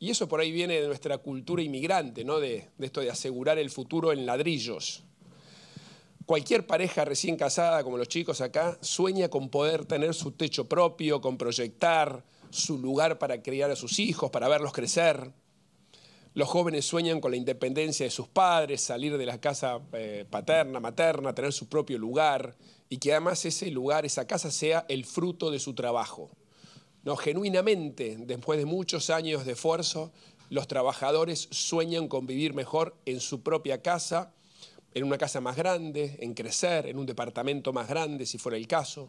Y eso por ahí viene de nuestra cultura inmigrante, ¿no? de, esto de asegurar el futuro en ladrillos. Cualquier pareja recién casada, como los chicos acá, sueña con poder tener su techo propio, con proyectar su lugar para criar a sus hijos, para verlos crecer. Los jóvenes sueñan con la independencia de sus padres, salir de la casa eh, paterna, materna, tener su propio lugar y que además ese lugar, esa casa sea el fruto de su trabajo. No, genuinamente, después de muchos años de esfuerzo, los trabajadores sueñan con vivir mejor en su propia casa, en una casa más grande, en crecer, en un departamento más grande, si fuera el caso.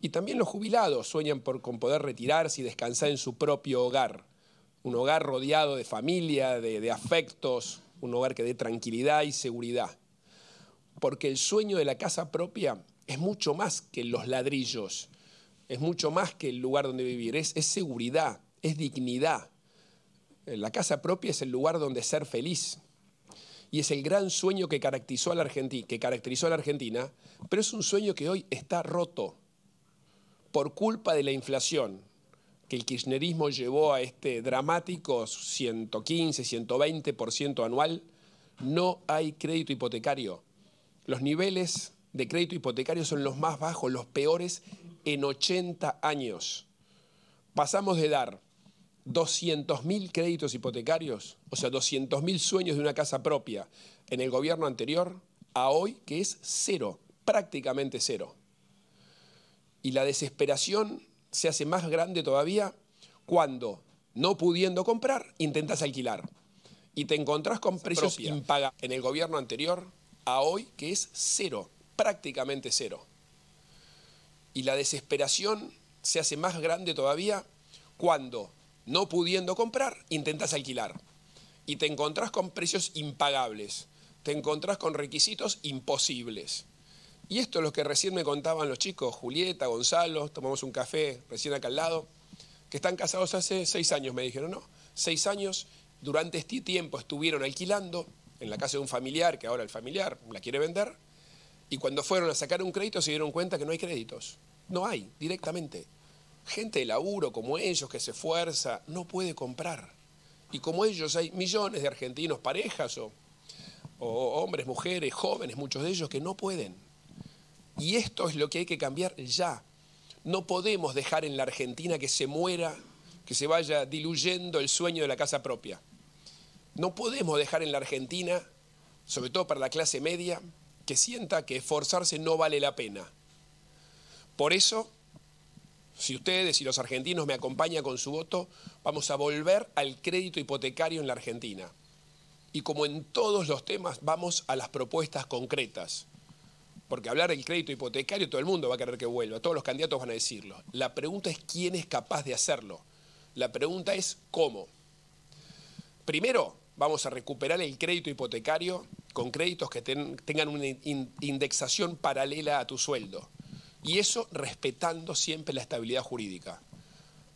Y también los jubilados sueñan por, con poder retirarse y descansar en su propio hogar, un hogar rodeado de familia, de afectos, un hogar que dé tranquilidad y seguridad. Porque el sueño de la casa propia es mucho más que los ladrillos es mucho más que el lugar donde vivir, es, seguridad, es dignidad. Eh, la casa propia es el lugar donde ser feliz. Y es el gran sueño que caracterizó a que caracterizó a la Argentina, pero es un sueño que hoy está roto por culpa de la inflación que el kirchnerismo llevó a este dramático 115, 120% anual, no hay crédito hipotecario. Los niveles de crédito hipotecario son los más bajos, los peores en 80 años. Pasamos de dar 200.000 créditos hipotecarios, o sea, 200.000 sueños de una casa propia en el gobierno anterior, a hoy que es cero, prácticamente cero. Y la desesperación se hace más grande todavía cuando, no pudiendo comprar, intentas alquilar. Y te encontrás con precios impagables en el gobierno anterior, a hoy que es cero, prácticamente cero. Y la desesperación se hace más grande todavía cuando, no pudiendo comprar, intentas alquilar. Y te encontrás con precios impagables, te encontrás con requisitos imposibles. Y esto es lo que recién me contaban los chicos, Julieta, Gonzalo, tomamos un café recién acá al lado, que están casados hace seis años, me dijeron, ¿no? Seis años, durante este tiempo estuvieron alquilando en la casa de un familiar, que ahora el familiar la quiere vender, y cuando fueron a sacar un crédito se dieron cuenta que no hay créditos. No hay, directamente. Gente de laburo como ellos que se esfuerza no puede comprar. Y como ellos hay millones de argentinos, parejas o, o hombres, mujeres, jóvenes, muchos de ellos que no pueden. Y esto es lo que hay que cambiar ya. No podemos dejar en la Argentina que se muera, que se vaya diluyendo el sueño de la casa propia. No podemos dejar en la Argentina, sobre todo para la clase media, que sienta que esforzarse no vale la pena. Por eso, si ustedes y los argentinos me acompañan con su voto, vamos a volver al crédito hipotecario en la Argentina. Y como en todos los temas, vamos a las propuestas concretas. Porque hablar del crédito hipotecario, todo el mundo va a querer que vuelva, todos los candidatos van a decirlo. La pregunta es quién es capaz de hacerlo. La pregunta es cómo. Primero, vamos a recuperar el crédito hipotecario con créditos que tengan una indexación paralela a tu sueldo. Y eso respetando siempre la estabilidad jurídica.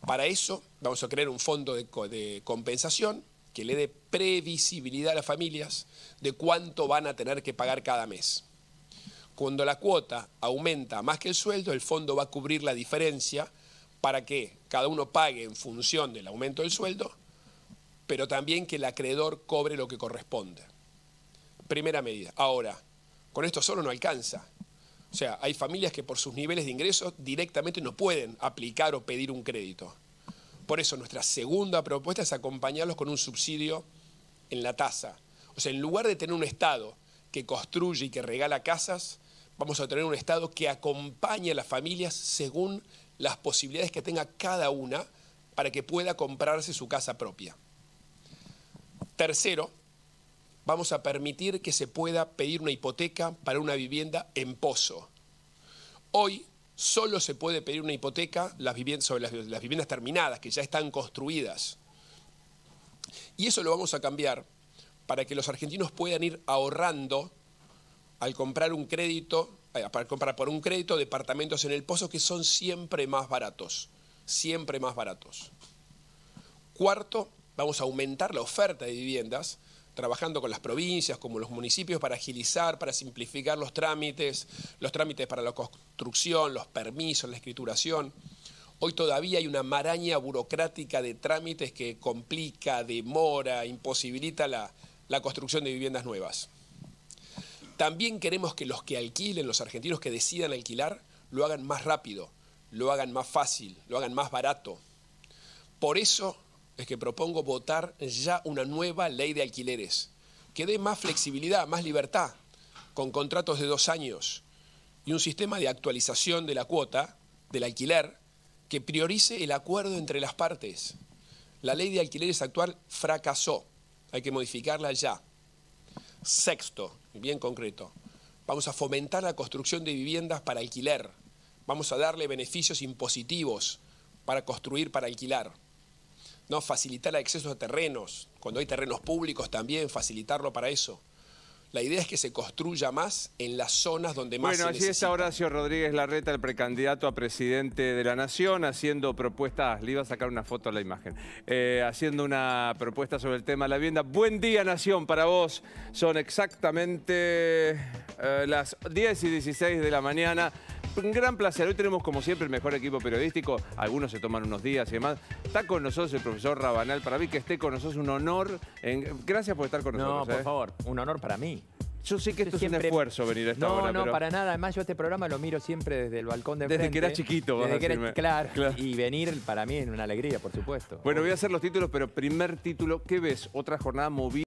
Para eso vamos a crear un fondo de, compensación que le dé previsibilidad a las familias de cuánto van a tener que pagar cada mes. Cuando la cuota aumenta más que el sueldo, el fondo va a cubrir la diferencia para que cada uno pague en función del aumento del sueldo, pero también que el acreedor cobre lo que corresponde. Primera medida. Ahora, con esto solo no alcanza. O sea, hay familias que por sus niveles de ingresos directamente no pueden aplicar o pedir un crédito. Por eso nuestra segunda propuesta es acompañarlos con un subsidio en la tasa. O sea, en lugar de tener un Estado que construye y que regala casas, vamos a tener un Estado que acompañe a las familias según las posibilidades que tenga cada una para que pueda comprarse su casa propia. Tercero, vamos a permitir que se pueda pedir una hipoteca para una vivienda en pozo. Hoy solo se puede pedir una hipoteca las viviendas, sobre las, las viviendas terminadas, que ya están construidas. Y eso lo vamos a cambiar para que los argentinos puedan ir ahorrando al comprar un crédito, eh, para comprar por un crédito departamentos en el pozo que son siempre más baratos, siempre más baratos. Cuarto, vamos a aumentar la oferta de viviendas trabajando con las provincias, como los municipios, para agilizar, para simplificar los trámites, los trámites para la construcción, los permisos, la escrituración. Hoy todavía hay una maraña burocrática de trámites que complica, demora, imposibilita la, la construcción de viviendas nuevas. También queremos que los que alquilen, los argentinos que decidan alquilar, lo hagan más rápido, lo hagan más fácil, lo hagan más barato. Por eso es que propongo votar ya una nueva ley de alquileres, que dé más flexibilidad, más libertad, con contratos de dos años y un sistema de actualización de la cuota del alquiler que priorice el acuerdo entre las partes. La ley de alquileres actual fracasó, hay que modificarla ya. Sexto, bien concreto, vamos a fomentar la construcción de viviendas para alquiler, vamos a darle beneficios impositivos para construir, para alquilar. ¿no? facilitar el acceso a terrenos, cuando hay terrenos públicos también, facilitarlo para eso. La idea es que se construya más en las zonas donde más bueno, necesita. Bueno, así es Horacio Rodríguez Larreta, el precandidato a presidente de la Nación, haciendo propuestas, le iba a sacar una foto a la imagen, eh, haciendo una propuesta sobre el tema de la vivienda. Buen día, Nación, para vos. Son exactamente eh, las 10 y 16 de la mañana. Un gran placer. Hoy tenemos, como siempre, el mejor equipo periodístico. Algunos se toman unos días y demás. Está con nosotros el profesor Rabanal. Para mí que esté con nosotros es un honor. Gracias por estar con nosotros. No, por ¿eh? favor. Un honor para mí. Yo sé que esto es un esfuerzo venir a esta no, No, no, para nada. Además, yo este programa lo miro siempre desde el balcón de Desde que era chiquito, que claro. claro. Y venir para mí es una alegría, por supuesto. Bueno, voy a hacer los títulos, pero primer título, ¿qué ves? Otra jornada movida.